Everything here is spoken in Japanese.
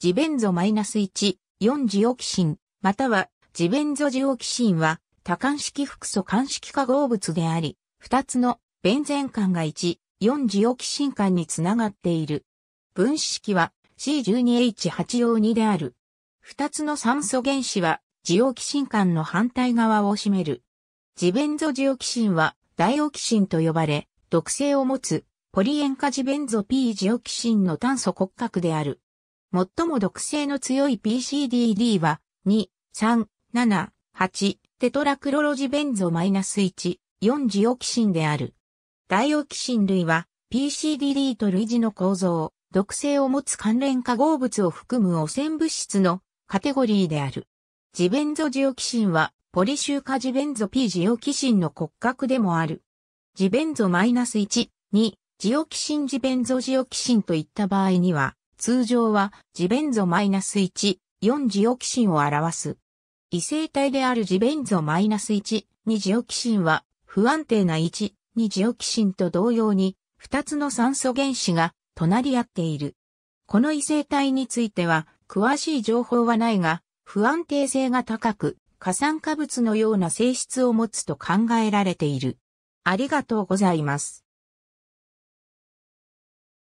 ジベンゾマイナス -1、4ジオキシン、またはジベンゾジオキシンは多管式複素管式化合物であり、二つのベンゼン間が1、4ジオキシン間につながっている。分子式は C12H8O2 である。二つの酸素原子はジオキシン間の反対側を占める。ジベンゾジオキシンはダイオキシンと呼ばれ、毒性を持つポリ塩化ジベンゾ P ジオキシンの炭素骨格である。最も毒性の強い PCDD は、2、3、7、8、テトラクロロジベンゾマイナス -1、4ジオキシンである。ダイオキシン類は、PCDD と類似の構造、毒性を持つ関連化合物を含む汚染物質のカテゴリーである。ジベンゾジオキシンは、ポリシューカジベンゾ P ジオキシンの骨格でもある。ジベンゾマイナス -1、2、ジオキシンジベンゾジオキシンといった場合には、通常はジベンゾ -1、4ジオキシンを表す。異性体であるジベンゾ -1、2ジオキシンは不安定な1、2ジオキシンと同様に2つの酸素原子が隣り合っている。この異性体については詳しい情報はないが不安定性が高く過酸化物のような性質を持つと考えられている。ありがとうございます。